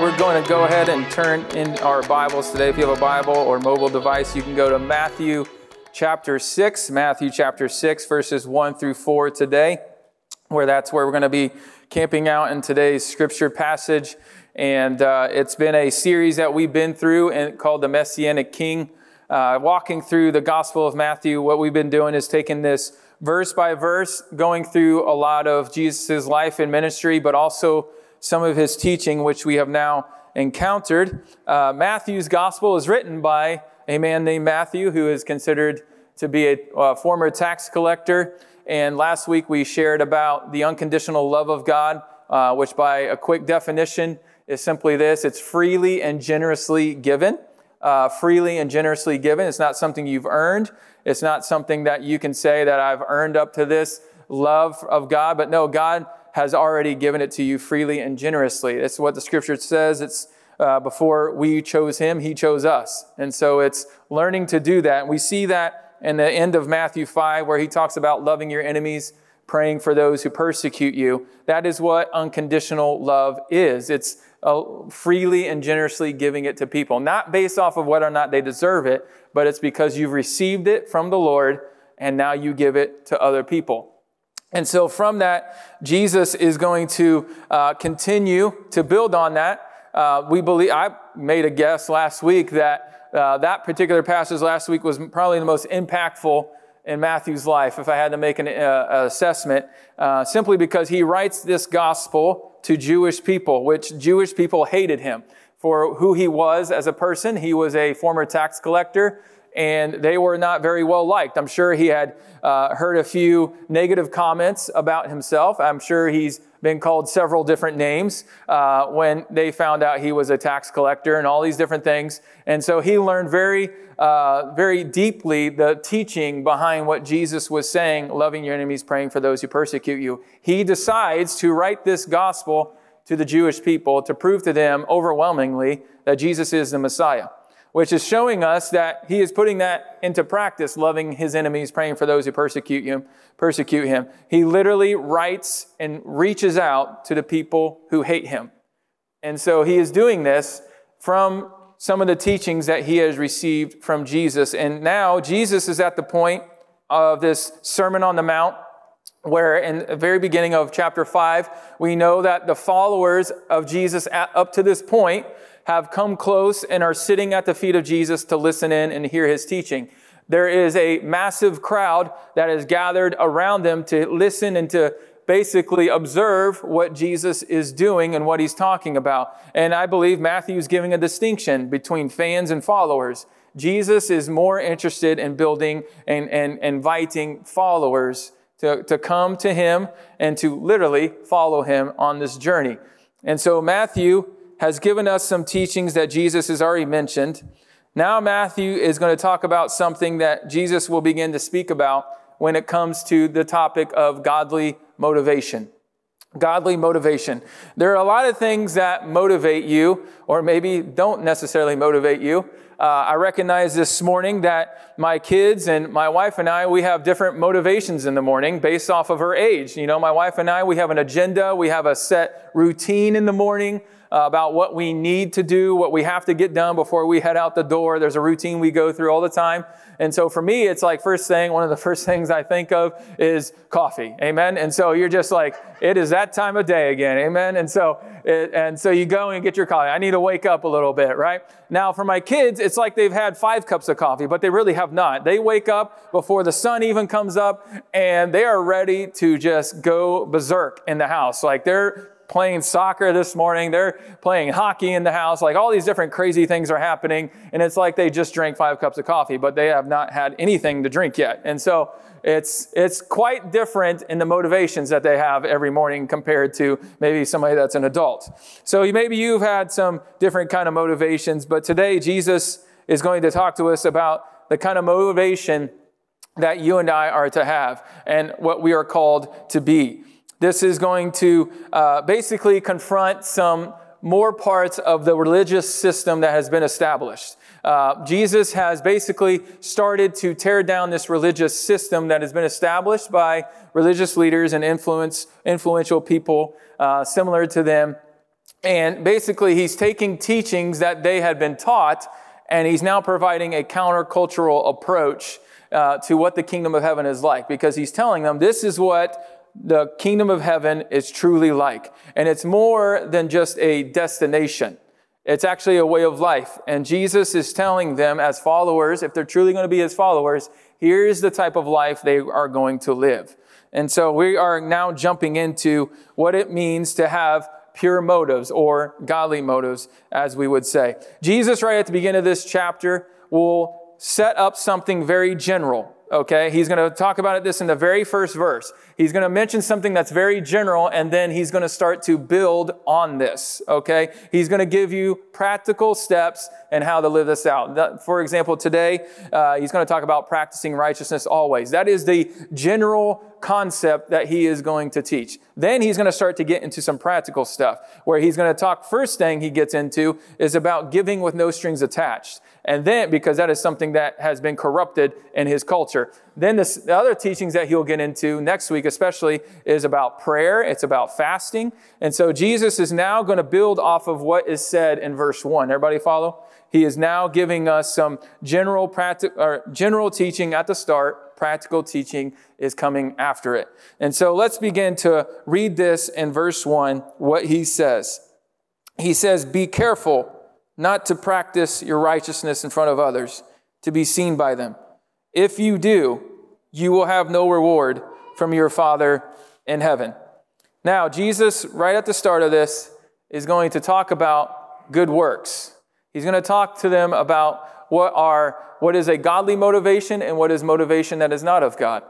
we're going to go ahead and turn in our Bibles today. If you have a Bible or mobile device, you can go to Matthew chapter 6, Matthew chapter 6, verses 1 through 4 today, where that's where we're going to be camping out in today's scripture passage. And uh, it's been a series that we've been through and called The Messianic King. Uh, walking through the Gospel of Matthew, what we've been doing is taking this verse by verse, going through a lot of Jesus' life and ministry, but also some of his teaching, which we have now encountered. Uh, Matthew's gospel is written by a man named Matthew, who is considered to be a former tax collector. And last week we shared about the unconditional love of God, uh, which by a quick definition is simply this it's freely and generously given. Uh, freely and generously given. It's not something you've earned. It's not something that you can say that I've earned up to this love of God. But no, God has already given it to you freely and generously. That's what the scripture says. It's uh, before we chose him, he chose us. And so it's learning to do that. we see that in the end of Matthew 5, where he talks about loving your enemies, praying for those who persecute you. That is what unconditional love is it's uh, freely and generously giving it to people, not based off of whether or not they deserve it, but it's because you've received it from the Lord and now you give it to other people. And so from that, Jesus is going to uh, continue to build on that. Uh, we believe, I made a guess last week that uh, that particular passage last week was probably the most impactful in Matthew's life, if I had to make an uh, assessment, uh, simply because he writes this gospel to Jewish people, which Jewish people hated him for who he was as a person. He was a former tax collector and they were not very well liked. I'm sure he had uh, heard a few negative comments about himself. I'm sure he's been called several different names uh, when they found out he was a tax collector and all these different things. And so he learned very, uh, very deeply the teaching behind what Jesus was saying loving your enemies, praying for those who persecute you. He decides to write this gospel to the Jewish people to prove to them overwhelmingly that Jesus is the Messiah which is showing us that he is putting that into practice, loving his enemies, praying for those who persecute him, persecute him. He literally writes and reaches out to the people who hate him. And so he is doing this from some of the teachings that he has received from Jesus. And now Jesus is at the point of this Sermon on the Mount where in the very beginning of chapter 5 we know that the followers of jesus at, up to this point have come close and are sitting at the feet of Jesus to listen in and hear his teaching. There is a massive crowd that is gathered around them to listen and to basically observe what Jesus is doing and what he's talking about. And I believe Matthew is giving a distinction between fans and followers. Jesus is more interested in building and, and inviting followers to, to come to him and to literally follow him on this journey. And so Matthew has given us some teachings that Jesus has already mentioned. Now, Matthew is going to talk about something that Jesus will begin to speak about when it comes to the topic of godly motivation. Godly motivation. There are a lot of things that motivate you, or maybe don't necessarily motivate you. Uh, I recognize this morning that my kids and my wife and I, we have different motivations in the morning based off of her age. You know, my wife and I, we have an agenda, we have a set routine in the morning. Uh, about what we need to do, what we have to get done before we head out the door. There's a routine we go through all the time. And so for me, it's like first thing, one of the first things I think of is coffee. Amen. And so you're just like, it is that time of day again. Amen. And so, it, and so you go and get your coffee. I need to wake up a little bit, right? Now for my kids, it's like they've had five cups of coffee, but they really have not. They wake up before the sun even comes up and they are ready to just go berserk in the house. Like they're playing soccer this morning. They're playing hockey in the house. Like all these different crazy things are happening. And it's like they just drank five cups of coffee, but they have not had anything to drink yet. And so it's, it's quite different in the motivations that they have every morning compared to maybe somebody that's an adult. So maybe you've had some different kind of motivations, but today Jesus is going to talk to us about the kind of motivation that you and I are to have and what we are called to be. This is going to uh, basically confront some more parts of the religious system that has been established. Uh, Jesus has basically started to tear down this religious system that has been established by religious leaders and influence, influential people uh, similar to them. And basically, he's taking teachings that they had been taught, and he's now providing a countercultural approach uh, to what the kingdom of heaven is like because he's telling them this is what the kingdom of heaven is truly like. And it's more than just a destination. It's actually a way of life. And Jesus is telling them as followers, if they're truly going to be his followers, here's the type of life they are going to live. And so we are now jumping into what it means to have pure motives or godly motives, as we would say. Jesus, right at the beginning of this chapter, will set up something very general. Okay, he's going to talk about it this in the very first verse. He's going to mention something that's very general, and then he's going to start to build on this, okay? He's going to give you practical steps and how to live this out. For example, today, uh, he's going to talk about practicing righteousness always. That is the general concept that he is going to teach. Then he's going to start to get into some practical stuff where he's going to talk. First thing he gets into is about giving with no strings attached. And then, because that is something that has been corrupted in his culture. Then this, the other teachings that he'll get into next week, especially, is about prayer, it's about fasting. And so Jesus is now going to build off of what is said in verse 1. Everybody follow? He is now giving us some general, or general teaching at the start. Practical teaching is coming after it. And so let's begin to read this in verse 1, what he says. He says, Be careful not to practice your righteousness in front of others, to be seen by them. If you do, you will have no reward from your Father in heaven. Now, Jesus, right at the start of this, is going to talk about good works. He's going to talk to them about what are what is a godly motivation and what is motivation that is not of God.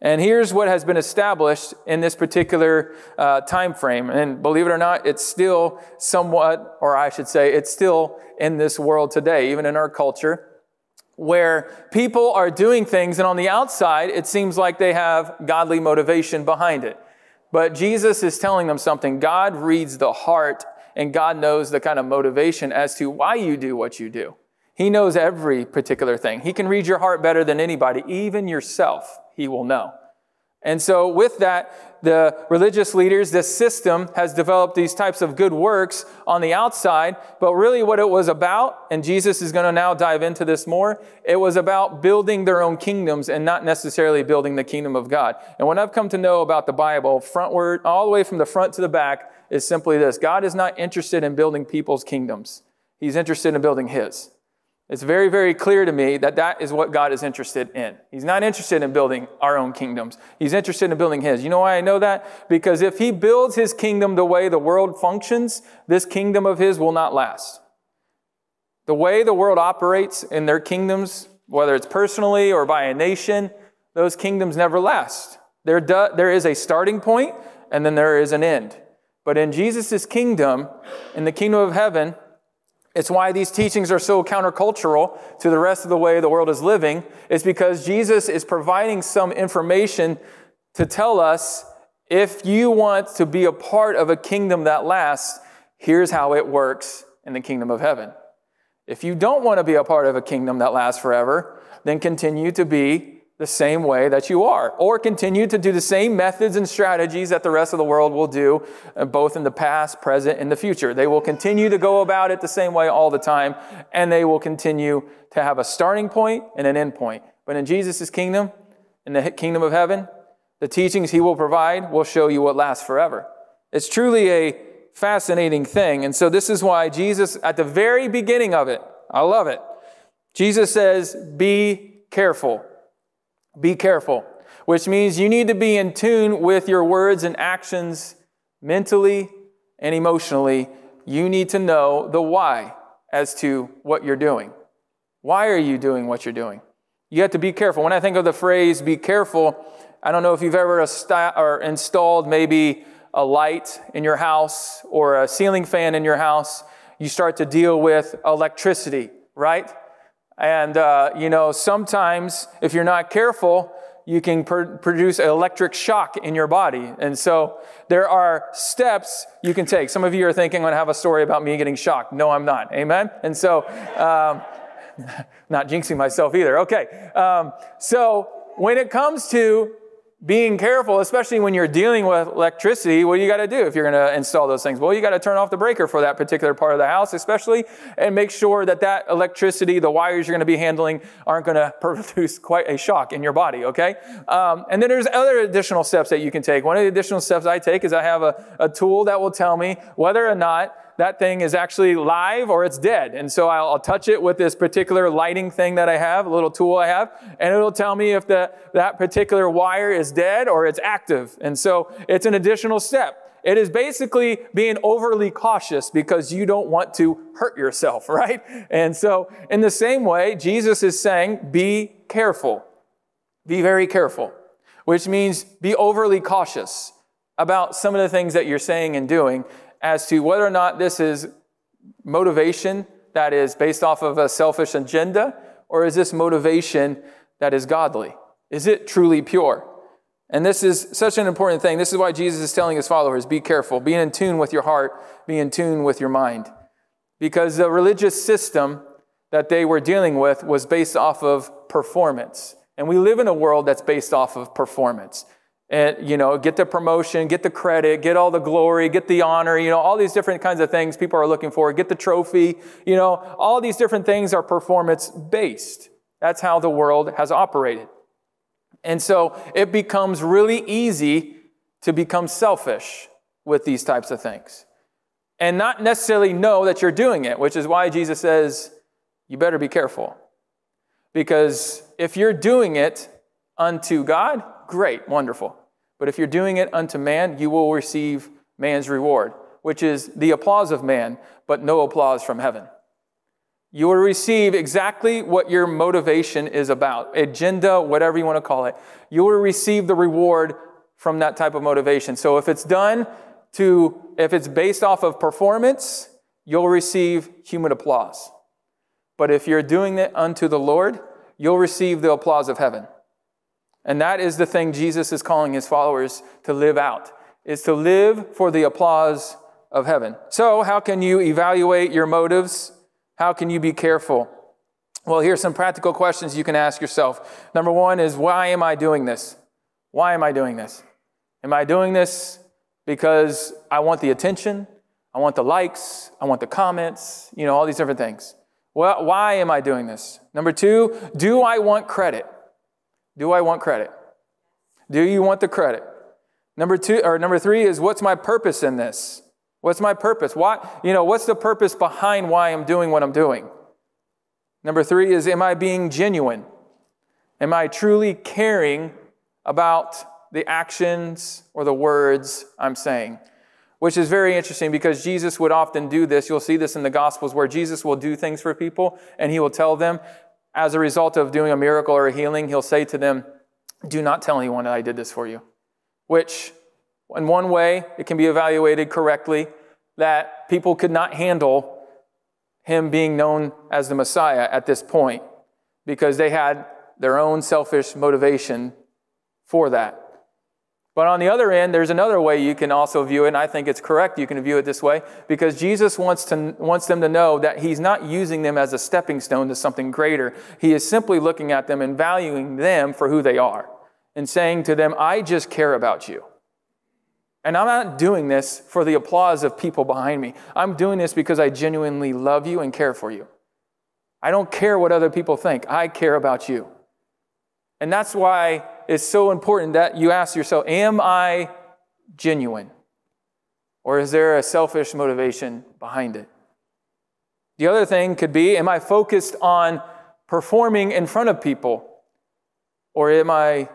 And here's what has been established in this particular uh, time frame. And believe it or not, it's still somewhat, or I should say, it's still in this world today, even in our culture where people are doing things, and on the outside, it seems like they have godly motivation behind it. But Jesus is telling them something. God reads the heart, and God knows the kind of motivation as to why you do what you do. He knows every particular thing. He can read your heart better than anybody, even yourself, He will know. And so, with that, the religious leaders, this system has developed these types of good works on the outside, but really what it was about, and Jesus is going to now dive into this more, it was about building their own kingdoms and not necessarily building the kingdom of God. And what I've come to know about the Bible, frontward, all the way from the front to the back, is simply this God is not interested in building people's kingdoms, He's interested in building His. It's very, very clear to me that that is what God is interested in. He's not interested in building our own kingdoms. He's interested in building His. You know why I know that? Because if He builds His kingdom the way the world functions, this kingdom of His will not last. The way the world operates in their kingdoms, whether it's personally or by a nation, those kingdoms never last. There, do, there is a starting point and then there is an end. But in Jesus' kingdom, in the kingdom of heaven, it's why these teachings are so countercultural to the rest of the way the world is living. It's because Jesus is providing some information to tell us if you want to be a part of a kingdom that lasts, here's how it works in the kingdom of heaven. If you don't want to be a part of a kingdom that lasts forever, then continue to be the same way that you are, or continue to do the same methods and strategies that the rest of the world will do, uh, both in the past, present, and the future. They will continue to go about it the same way all the time, and they will continue to have a starting point and an end point. But in Jesus' kingdom, in the kingdom of heaven, the teachings he will provide will show you what lasts forever. It's truly a fascinating thing. And so, this is why Jesus, at the very beginning of it, I love it. Jesus says, Be careful be careful, which means you need to be in tune with your words and actions mentally and emotionally. You need to know the why as to what you're doing. Why are you doing what you're doing? You have to be careful. When I think of the phrase be careful, I don't know if you've ever installed maybe a light in your house or a ceiling fan in your house. You start to deal with electricity, right? And, uh, you know, sometimes if you're not careful, you can pr- produce electric shock in your body. And so there are steps you can take. Some of you are thinking, I'm going to have a story about me getting shocked. No, I'm not. Amen? And so, um, not jinxing myself either. Okay. Um, so when it comes to being careful, especially when you're dealing with electricity, what do you got to do if you're going to install those things? Well, you got to turn off the breaker for that particular part of the house, especially, and make sure that that electricity, the wires you're going to be handling, aren't going to produce quite a shock in your body, okay? Um, and then there's other additional steps that you can take. One of the additional steps I take is I have a, a tool that will tell me whether or not that thing is actually live or it's dead. And so I'll, I'll, touch it with this particular lighting thing that I have, a little tool I have, and it'll tell me if the, that particular wire is dead or it's active. And so it's an additional step. It is basically being overly cautious because you don't want to hurt yourself, right? And so, in the same way, Jesus is saying, be careful. Be very careful, which means be overly cautious about some of the things that you're saying and doing as to whether or not this is motivation that is based off of a selfish agenda, or is this motivation that is godly? Is it truly pure? And this is such an important thing. This is why Jesus is telling his followers be careful, be in tune with your heart, be in tune with your mind. Because the religious system that they were dealing with was based off of performance. And we live in a world that's based off of performance and you know get the promotion get the credit get all the glory get the honor you know all these different kinds of things people are looking for get the trophy you know all these different things are performance based that's how the world has operated and so it becomes really easy to become selfish with these types of things and not necessarily know that you're doing it which is why jesus says you better be careful because if you're doing it unto god great, wonderful. But if you're doing it unto man, you will receive man's reward, which is the applause of man, but no applause from heaven. You will receive exactly what your motivation is about, agenda, whatever you want to call it. You will receive the reward from that type of motivation. So if it's done to, if it's based off of performance, you'll receive human applause. But if you're doing it unto the Lord, you'll receive the applause of heaven. And that is the thing Jesus is calling his followers to live out, is to live for the applause of heaven. So, how can you evaluate your motives? How can you be careful? Well, here's some practical questions you can ask yourself. Number one is why am I doing this? Why am I doing this? Am I doing this because I want the attention? I want the likes, I want the comments, you know, all these different things. Well, why am I doing this? Number two, do I want credit? Do I want credit? Do you want the credit? Number two or number three is what's my purpose in this? What's my purpose? Why, you know, what's the purpose behind why I'm doing what I'm doing? Number three is am I being genuine? Am I truly caring about the actions or the words I'm saying? Which is very interesting because Jesus would often do this. You'll see this in the Gospels where Jesus will do things for people and he will tell them, as a result of doing a miracle or a healing, he'll say to them, Do not tell anyone that I did this for you. Which, in one way, it can be evaluated correctly that people could not handle him being known as the Messiah at this point because they had their own selfish motivation for that. But on the other end, there's another way you can also view it, and I think it's correct you can view it this way, because Jesus wants, to, wants them to know that He's not using them as a stepping stone to something greater. He is simply looking at them and valuing them for who they are and saying to them, I just care about you. And I'm not doing this for the applause of people behind me. I'm doing this because I genuinely love you and care for you. I don't care what other people think, I care about you. And that's why is so important that you ask yourself, Am I genuine? Or is there a selfish motivation behind it? The other thing could be Am I focused on performing in front of people? Or am I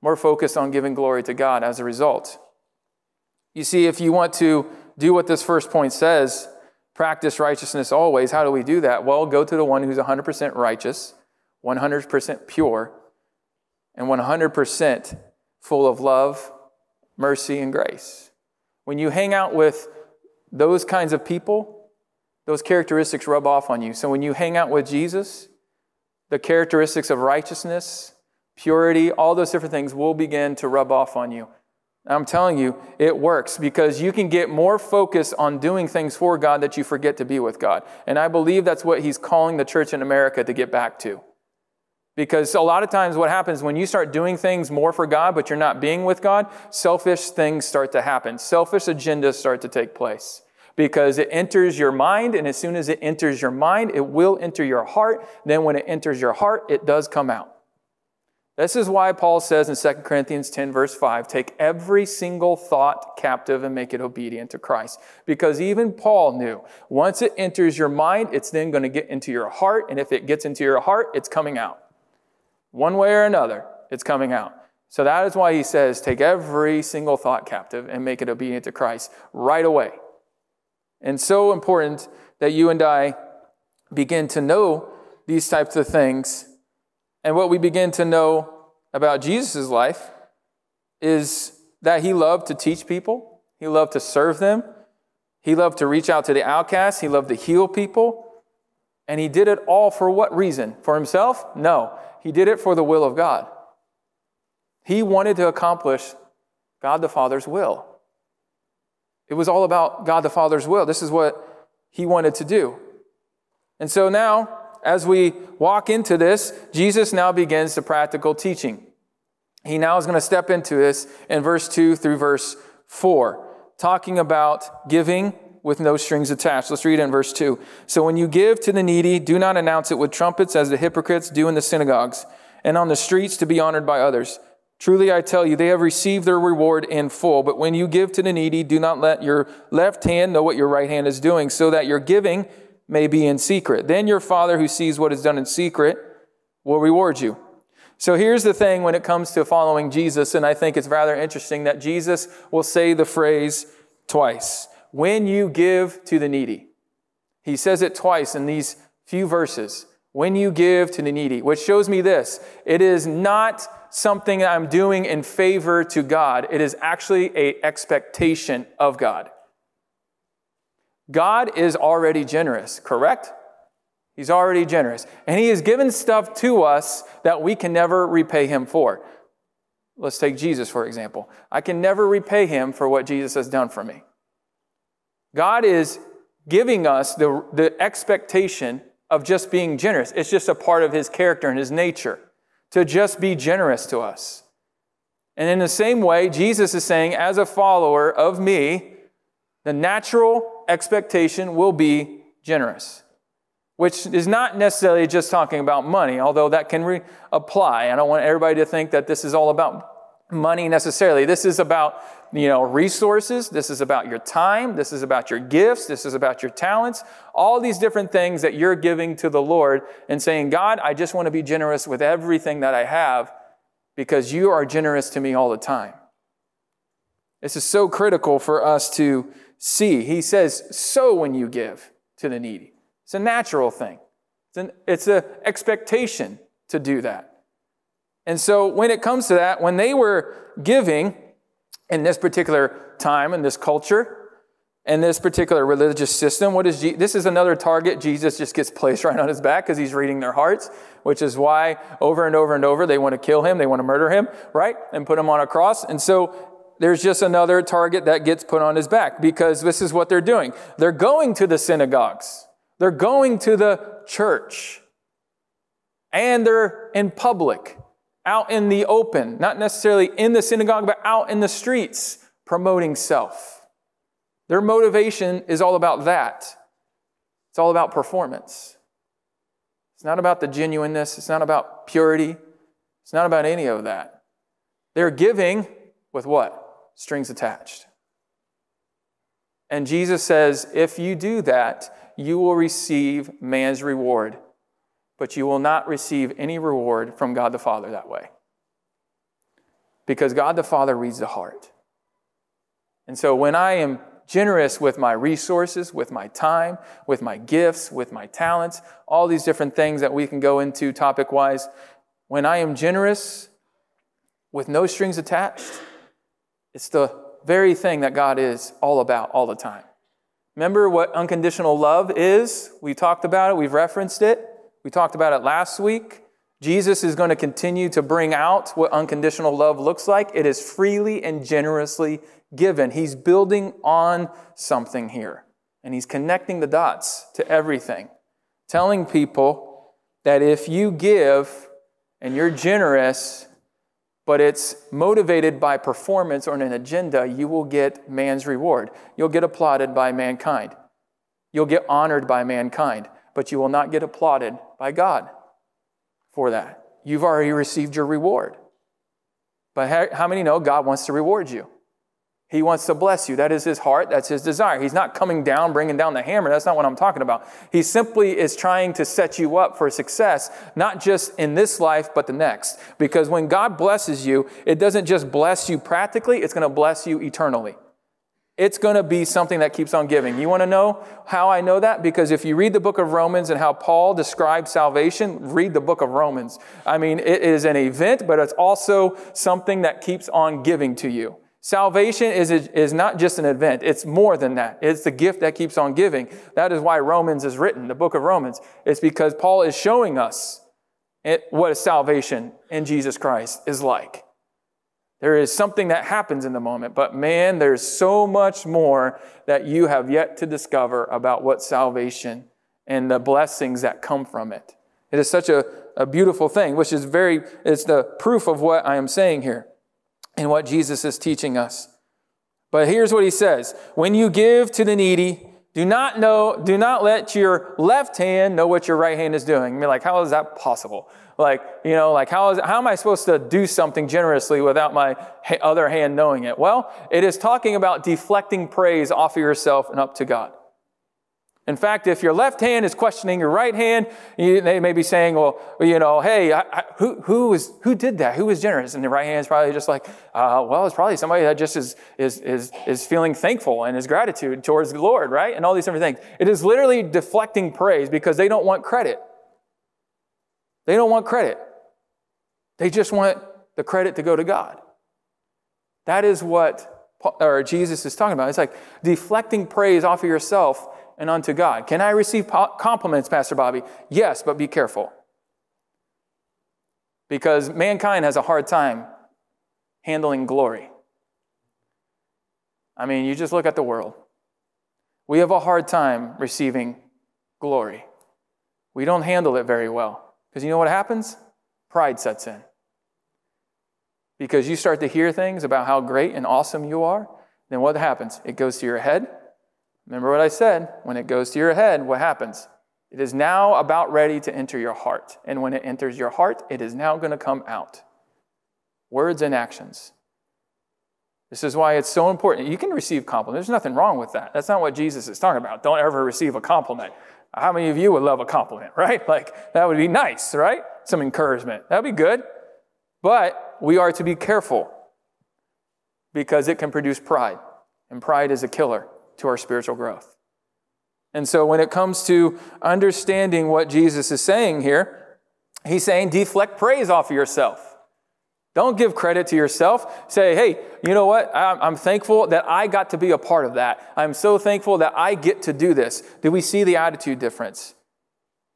more focused on giving glory to God as a result? You see, if you want to do what this first point says, practice righteousness always, how do we do that? Well, go to the one who's 100% righteous, 100% pure, and 100% full of love, mercy, and grace. When you hang out with those kinds of people, those characteristics rub off on you. So when you hang out with Jesus, the characteristics of righteousness, purity, all those different things will begin to rub off on you. I'm telling you, it works because you can get more focus on doing things for God that you forget to be with God. And I believe that's what he's calling the church in America to get back to. Because a lot of times, what happens when you start doing things more for God, but you're not being with God, selfish things start to happen. Selfish agendas start to take place because it enters your mind. And as soon as it enters your mind, it will enter your heart. Then, when it enters your heart, it does come out. This is why Paul says in 2 Corinthians 10, verse 5, take every single thought captive and make it obedient to Christ. Because even Paul knew once it enters your mind, it's then going to get into your heart. And if it gets into your heart, it's coming out. One way or another, it's coming out. So that is why he says, take every single thought captive and make it obedient to Christ right away. And so important that you and I begin to know these types of things. And what we begin to know about Jesus' life is that he loved to teach people, he loved to serve them, he loved to reach out to the outcasts, he loved to heal people. And he did it all for what reason? For himself? No. He did it for the will of God. He wanted to accomplish God the Father's will. It was all about God the Father's will. This is what he wanted to do. And so now, as we walk into this, Jesus now begins the practical teaching. He now is going to step into this in verse 2 through verse 4, talking about giving with no strings attached. Let's read it in verse 2. So when you give to the needy, do not announce it with trumpets as the hypocrites do in the synagogues and on the streets to be honored by others. Truly I tell you, they have received their reward in full. But when you give to the needy, do not let your left hand know what your right hand is doing, so that your giving may be in secret. Then your Father who sees what is done in secret will reward you. So here's the thing when it comes to following Jesus, and I think it's rather interesting that Jesus will say the phrase twice when you give to the needy. He says it twice in these few verses. When you give to the needy, which shows me this it is not something I'm doing in favor to God, it is actually a expectation of God. God is already generous, correct? He's already generous. And he has given stuff to us that we can never repay him for. Let's take Jesus, for example. I can never repay him for what Jesus has done for me. God is giving us the, the expectation of just being generous. It's just a part of his character and his nature to just be generous to us. And in the same way, Jesus is saying, as a follower of me, the natural expectation will be generous, which is not necessarily just talking about money, although that can re- apply. I don't want everybody to think that this is all about money necessarily. This is about, you know, resources. This is about your time. This is about your gifts. This is about your talents. All these different things that you're giving to the Lord and saying, God, I just want to be generous with everything that I have because you are generous to me all the time. This is so critical for us to see. He says, sow when you give to the needy. It's a natural thing. It's an it's a expectation to do that. And so when it comes to that, when they were giving in this particular time, in this culture, and this particular religious system what is Je- this is another target jesus just gets placed right on his back because he's reading their hearts which is why over and over and over they want to kill him they want to murder him right and put him on a cross and so there's just another target that gets put on his back because this is what they're doing they're going to the synagogues they're going to the church and they're in public out in the open, not necessarily in the synagogue, but out in the streets promoting self. Their motivation is all about that. It's all about performance. It's not about the genuineness. It's not about purity. It's not about any of that. They're giving with what? Strings attached. And Jesus says, if you do that, you will receive man's reward but you will not receive any reward from God the Father that way. Because God the Father reads the heart. And so when I am generous with my resources, with my time, with my gifts, with my talents, all these different things that we can go into topic wise, when I am generous with no strings attached, it's the very thing that God is all about all the time. Remember what unconditional love is? We talked about it, we've referenced it. We talked about it last week. Jesus is going to continue to bring out what unconditional love looks like. It is freely and generously given. He's building on something here, and he's connecting the dots to everything, telling people that if you give and you're generous, but it's motivated by performance or an agenda, you will get man's reward. You'll get applauded by mankind. You'll get honored by mankind but you will not get applauded by God for that. You've already received your reward. But how many know God wants to reward you? He wants to bless you. That is his heart. That's his desire. He's not coming down, bringing down the hammer. That's not what I'm talking about. He simply is trying to set you up for success, not just in this life, but the next. Because when God blesses you, it doesn't just bless you practically, it's going to bless you eternally. It's going to be something that keeps on giving. You want to know how I know that? Because if you read the book of Romans and how Paul describes salvation, read the book of Romans. I mean, it is an event, but it's also something that keeps on giving to you. Salvation is, is not just an event, it's more than that. It's the gift that keeps on giving. That is why Romans is written, the book of Romans. It's because Paul is showing us it, what a salvation in Jesus Christ is like. There is something that happens in the moment, but man, there's so much more that you have yet to discover about what salvation and the blessings that come from it. It is such a, a beautiful thing, which is very, it's the proof of what I am saying here and what Jesus is teaching us. But here's what he says When you give to the needy, do not know, do not let your left hand know what your right hand is doing. I mean, like, how is that possible? Like, you know, like how is how am I supposed to do something generously without my other hand knowing it? Well, it is talking about deflecting praise off of yourself and up to God. In fact, if your left hand is questioning your right hand, you, they may be saying, well, you know, hey, I, I, who, who, was, who did that? Who was generous? And the right hand is probably just like, uh, well, it's probably somebody that just is, is, is, is feeling thankful and his gratitude towards the Lord, right? And all these different things. It is literally deflecting praise because they don't want credit. They don't want credit. They just want the credit to go to God. That is what Paul, or Jesus is talking about. It's like deflecting praise off of yourself and unto God. Can I receive compliments, Pastor Bobby? Yes, but be careful. Because mankind has a hard time handling glory. I mean, you just look at the world. We have a hard time receiving glory. We don't handle it very well. Because you know what happens? Pride sets in. Because you start to hear things about how great and awesome you are, then what happens? It goes to your head, Remember what I said when it goes to your head, what happens? It is now about ready to enter your heart. And when it enters your heart, it is now going to come out. Words and actions. This is why it's so important. You can receive compliments. There's nothing wrong with that. That's not what Jesus is talking about. Don't ever receive a compliment. How many of you would love a compliment, right? Like, that would be nice, right? Some encouragement. That'd be good. But we are to be careful because it can produce pride, and pride is a killer to our spiritual growth. And so when it comes to understanding what Jesus is saying here, he's saying deflect praise off of yourself. Don't give credit to yourself. Say, hey, you know what? I'm thankful that I got to be a part of that. I'm so thankful that I get to do this. Do we see the attitude difference?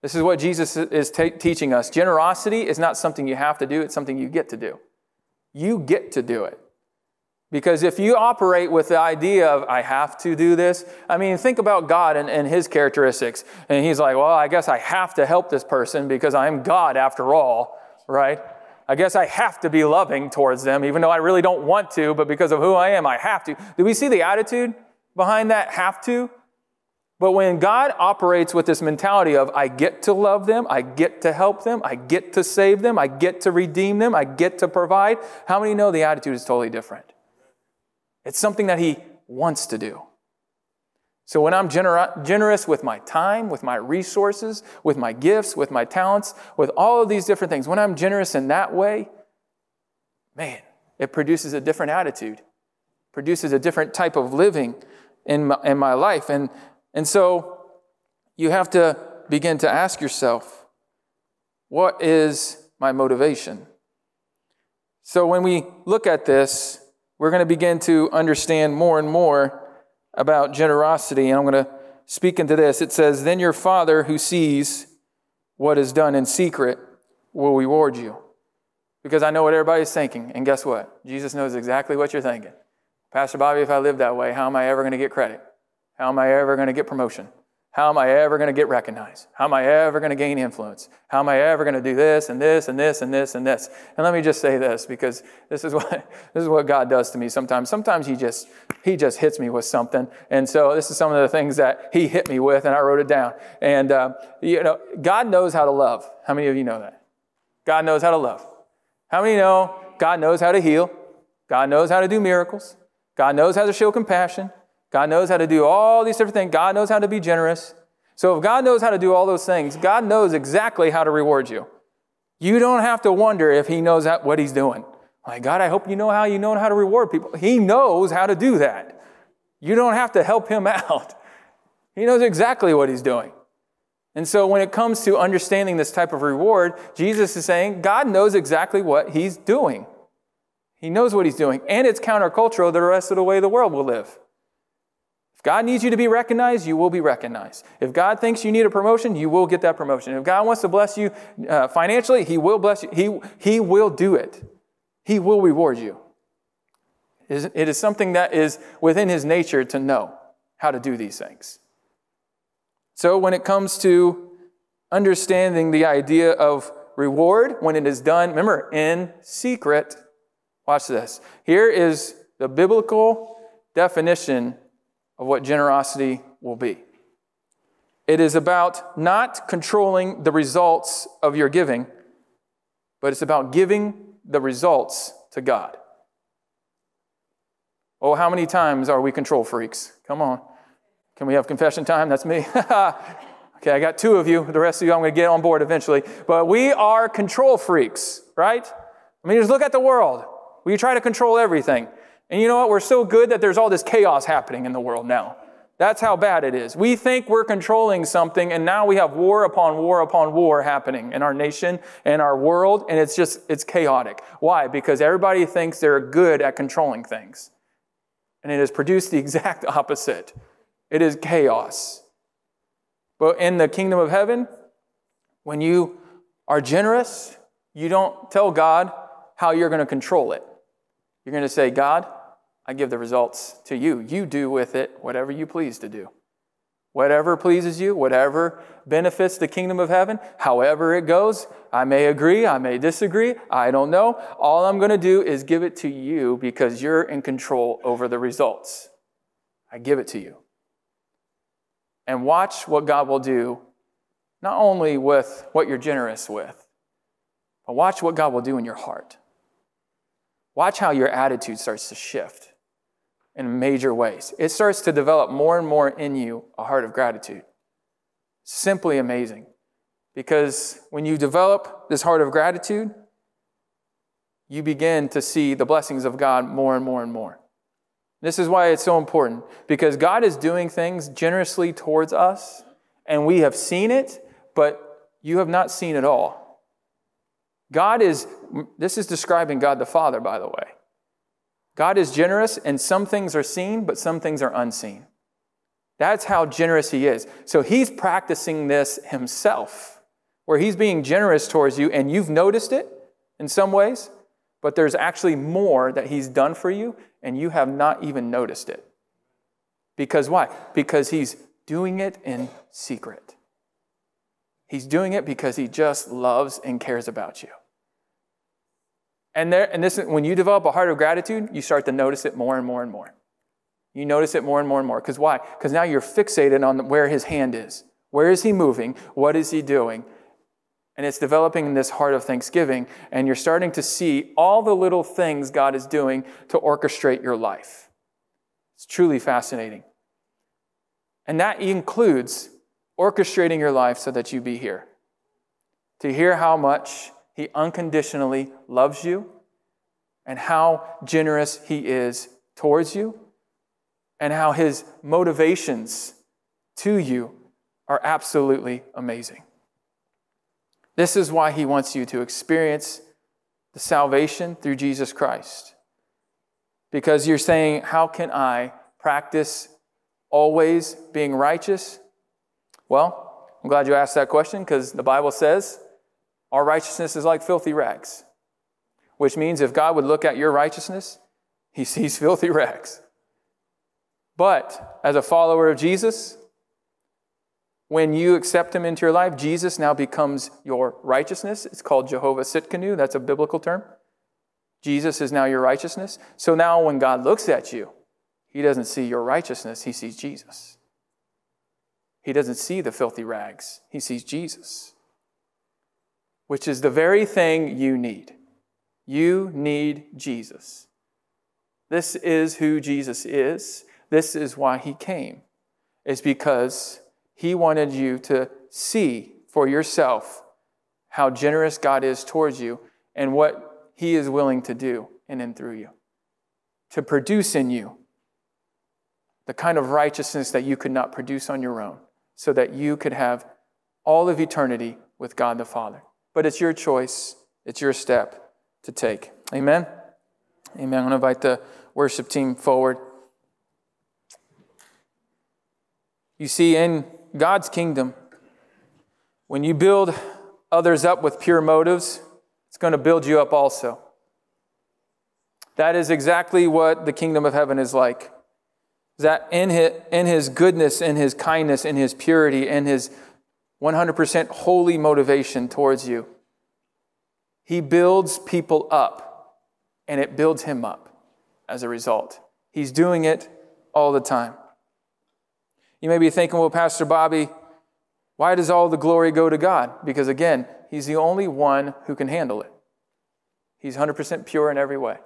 This is what Jesus is t- teaching us. Generosity is not something you have to do, it's something you get to do. You get to do it. Because if you operate with the idea of, I have to do this, I mean, think about God and, and his characteristics. And he's like, well, I guess I have to help this person because I'm God after all, right? I guess I have to be loving towards them, even though I really don't want to, but because of who I am, I have to. Do we see the attitude behind that have to? But when God operates with this mentality of, I get to love them, I get to help them, I get to save them, I get to redeem them, I get to provide, how many know the attitude is totally different? It's something that He wants to do. So when I'm gener- generous with my time, with my resources, with my gifts, with my talents, with all of these different things, when I'm generous in that way, man, it produces a different attitude, produces a different type of living in my, in my life. And, and so you have to begin to ask yourself, what is my motivation? So when we look at this, we're going to begin to understand more and more about generosity. And I'm going to speak into this. It says, Then your Father who sees what is done in secret will reward you. Because I know what everybody's thinking. And guess what? Jesus knows exactly what you're thinking. Pastor Bobby, if I live that way, how am I ever going to get credit? How am I ever going to get promotion? How am I ever going to get recognized? How am I ever going to gain influence? How am I ever going to do this and this and this and this and this? And let me just say this because this is what this is what God does to me sometimes. Sometimes he just he just hits me with something, and so this is some of the things that he hit me with, and I wrote it down. And uh, you know, God knows how to love. How many of you know that? God knows how to love. How many know God knows how to heal? God knows how to do miracles. God knows how to show compassion. God knows how to do all these different things. God knows how to be generous. So if God knows how to do all those things, God knows exactly how to reward you. You don't have to wonder if He knows what He's doing. My God, I hope you know how you know how to reward people. He knows how to do that. You don't have to help Him out. He knows exactly what He's doing. And so when it comes to understanding this type of reward, Jesus is saying God knows exactly what He's doing. He knows what He's doing, and it's countercultural the rest of the way the world will live. If God needs you to be recognized, you will be recognized. If God thinks you need a promotion, you will get that promotion. If God wants to bless you uh, financially, He will bless you. He, he will do it, He will reward you. It is something that is within His nature to know how to do these things. So when it comes to understanding the idea of reward when it is done, remember, in secret, watch this. Here is the biblical definition of what generosity will be. It is about not controlling the results of your giving, but it's about giving the results to God. Oh, how many times are we control freaks? Come on. Can we have confession time? That's me. okay, I got two of you. The rest of you, I'm going to get on board eventually. But we are control freaks, right? I mean, just look at the world. We try to control everything. And you know what? We're so good that there's all this chaos happening in the world now. That's how bad it is. We think we're controlling something, and now we have war upon war upon war happening in our nation and our world, and it's just, it's chaotic. Why? Because everybody thinks they're good at controlling things. And it has produced the exact opposite it is chaos. But in the kingdom of heaven, when you are generous, you don't tell God how you're going to control it. You're going to say, God, I give the results to you. You do with it whatever you please to do. Whatever pleases you, whatever benefits the kingdom of heaven, however it goes, I may agree, I may disagree, I don't know. All I'm going to do is give it to you because you're in control over the results. I give it to you. And watch what God will do, not only with what you're generous with, but watch what God will do in your heart. Watch how your attitude starts to shift in major ways. It starts to develop more and more in you a heart of gratitude. Simply amazing. Because when you develop this heart of gratitude, you begin to see the blessings of God more and more and more. This is why it's so important because God is doing things generously towards us, and we have seen it, but you have not seen it all. God is, this is describing God the Father, by the way. God is generous, and some things are seen, but some things are unseen. That's how generous He is. So He's practicing this Himself, where He's being generous towards you, and you've noticed it in some ways, but there's actually more that He's done for you, and you have not even noticed it. Because why? Because He's doing it in secret. He's doing it because He just loves and cares about you. And, there, and this, when you develop a heart of gratitude, you start to notice it more and more and more. You notice it more and more and more. Because why? Because now you're fixated on where his hand is. Where is he moving? What is he doing? And it's developing this heart of thanksgiving, and you're starting to see all the little things God is doing to orchestrate your life. It's truly fascinating. And that includes orchestrating your life so that you be here. To hear how much he unconditionally loves you and how generous He is towards you and how His motivations to you are absolutely amazing. This is why He wants you to experience the salvation through Jesus Christ. Because you're saying, How can I practice always being righteous? Well, I'm glad you asked that question because the Bible says our righteousness is like filthy rags, which means if God would look at your righteousness, he sees filthy rags. But as a follower of Jesus, when you accept him into your life, Jesus now becomes your righteousness. It's called Jehovah Sitkanu. That's a biblical term. Jesus is now your righteousness. So now when God looks at you, he doesn't see your righteousness, he sees Jesus. He doesn't see the filthy rags, he sees Jesus which is the very thing you need. You need Jesus. This is who Jesus is. This is why he came. It's because he wanted you to see for yourself how generous God is towards you and what he is willing to do in and through you, to produce in you the kind of righteousness that you could not produce on your own, so that you could have all of eternity with God the Father but it's your choice, it's your step to take. Amen? Amen. I'm going to invite the worship team forward. You see, in God's kingdom, when you build others up with pure motives, it's going to build you up also. That is exactly what the kingdom of heaven is like. That in his, in his goodness, in his kindness, in his purity, in his 100% holy motivation towards you. He builds people up, and it builds him up as a result. He's doing it all the time. You may be thinking, well, Pastor Bobby, why does all the glory go to God? Because again, He's the only one who can handle it. He's 100% pure in every way.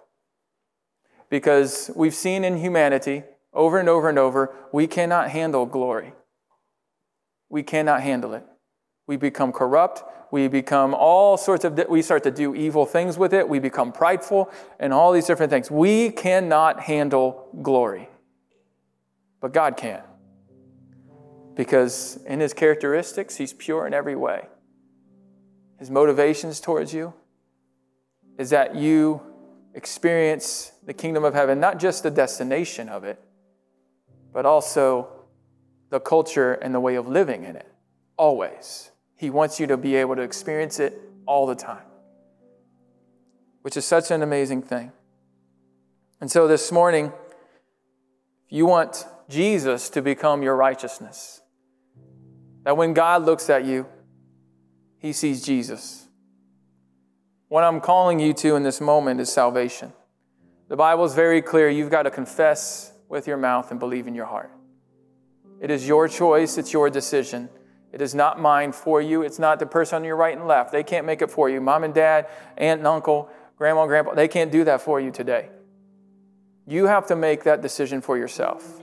Because we've seen in humanity over and over and over, we cannot handle glory. We cannot handle it. We become corrupt. We become all sorts of, we start to do evil things with it. We become prideful and all these different things. We cannot handle glory, but God can. Because in his characteristics, he's pure in every way. His motivations towards you is that you experience the kingdom of heaven, not just the destination of it, but also the culture and the way of living in it, always. He wants you to be able to experience it all the time, which is such an amazing thing. And so this morning, you want Jesus to become your righteousness. That when God looks at you, he sees Jesus. What I'm calling you to in this moment is salvation. The Bible is very clear. You've got to confess with your mouth and believe in your heart. It is your choice, it's your decision. It is not mine for you. It's not the person on your right and left. They can't make it for you. Mom and dad, aunt and uncle, grandma and grandpa, they can't do that for you today. You have to make that decision for yourself.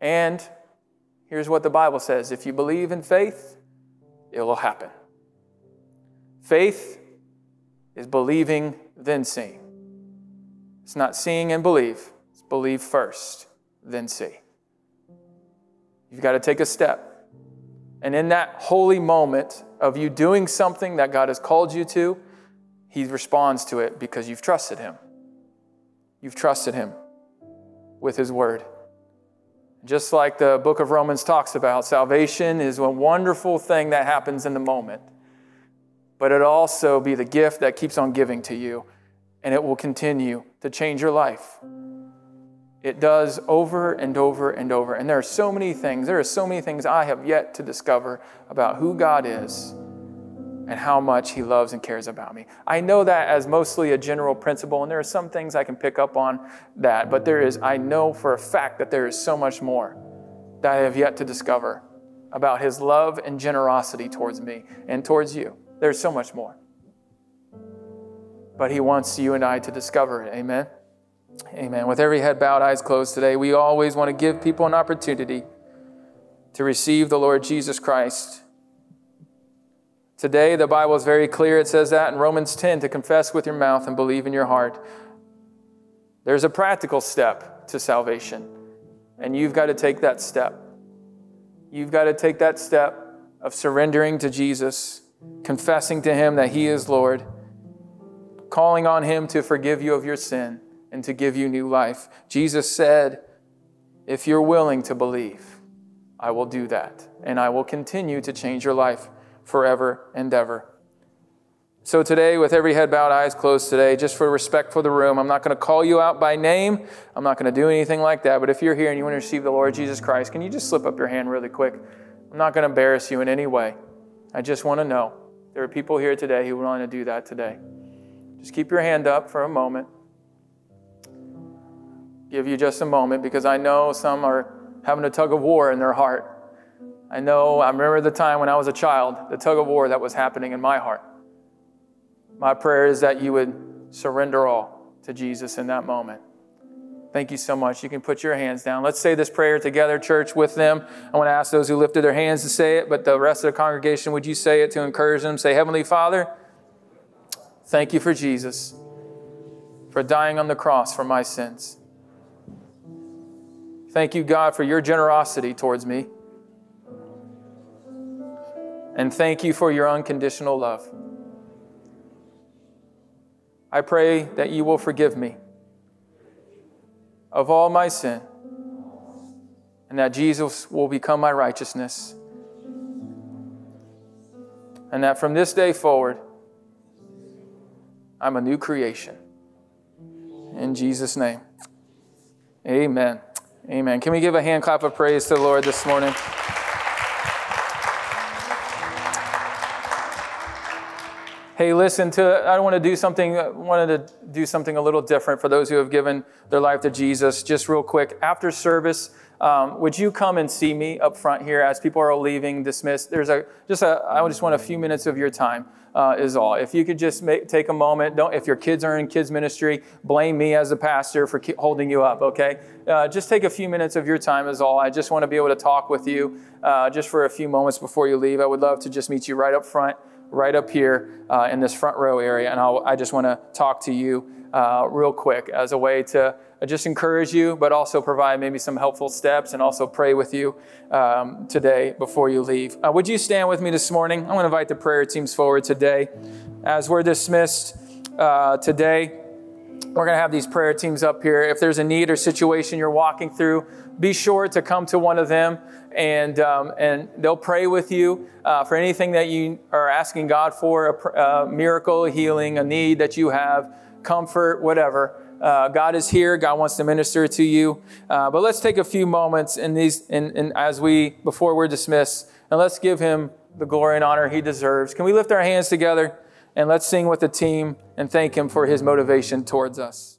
And here's what the Bible says if you believe in faith, it will happen. Faith is believing, then seeing. It's not seeing and believe, it's believe first, then see. You've got to take a step. And in that holy moment of you doing something that God has called you to, He responds to it because you've trusted Him. You've trusted Him with His word. Just like the book of Romans talks about, salvation is a wonderful thing that happens in the moment, but it'll also be the gift that keeps on giving to you, and it will continue to change your life. It does over and over and over. And there are so many things, there are so many things I have yet to discover about who God is and how much He loves and cares about me. I know that as mostly a general principle, and there are some things I can pick up on that, but there is, I know for a fact that there is so much more that I have yet to discover about His love and generosity towards me and towards you. There's so much more. But He wants you and I to discover it. Amen. Amen. With every head bowed, eyes closed today, we always want to give people an opportunity to receive the Lord Jesus Christ. Today, the Bible is very clear. It says that in Romans 10 to confess with your mouth and believe in your heart. There's a practical step to salvation, and you've got to take that step. You've got to take that step of surrendering to Jesus, confessing to Him that He is Lord, calling on Him to forgive you of your sin and to give you new life. Jesus said, If you're willing to believe, I will do that, and I will continue to change your life forever and ever. So, today, with every head bowed, eyes closed today, just for respect for the room, I'm not going to call you out by name. I'm not going to do anything like that. But if you're here and you want to receive the Lord Jesus Christ, can you just slip up your hand really quick? I'm not going to embarrass you in any way. I just want to know. There are people here today who want to do that today. Just keep your hand up for a moment give you just a moment because I know some are having a tug of war in their heart. I know, I remember the time when I was a child, the tug of war that was happening in my heart. My prayer is that you would surrender all to Jesus in that moment. Thank you so much. You can put your hands down. Let's say this prayer together, church, with them. I want to ask those who lifted their hands to say it, but the rest of the congregation, would you say it to encourage them? Say, Heavenly Father, thank you for Jesus, for dying on the cross for my sins. Thank you, God, for your generosity towards me. And thank you for your unconditional love. I pray that you will forgive me of all my sin and that Jesus will become my righteousness. And that from this day forward, I'm a new creation. In Jesus' name, amen. Amen. Can we give a hand clap of praise to the Lord this morning? hey listen to i want to do something wanted to do something a little different for those who have given their life to jesus just real quick after service um, would you come and see me up front here as people are leaving, dismissed? There's a just a I just want a few minutes of your time uh, is all. If you could just make, take a moment, don't if your kids are in kids ministry, blame me as a pastor for holding you up. Okay, uh, just take a few minutes of your time is all. I just want to be able to talk with you uh, just for a few moments before you leave. I would love to just meet you right up front, right up here uh, in this front row area, and I'll, I just want to talk to you uh, real quick as a way to just encourage you, but also provide maybe some helpful steps and also pray with you um, today before you leave. Uh, would you stand with me this morning? I want to invite the prayer teams forward today. As we're dismissed uh, today, we're going to have these prayer teams up here. If there's a need or situation you're walking through, be sure to come to one of them and, um, and they'll pray with you uh, for anything that you are asking God for a, a miracle, a healing, a need that you have comfort, whatever. Uh, God is here. God wants to minister to you. Uh, but let's take a few moments in these, in, in, as we before we're dismissed, and let's give Him the glory and honor He deserves. Can we lift our hands together and let's sing with the team and thank Him for His motivation towards us?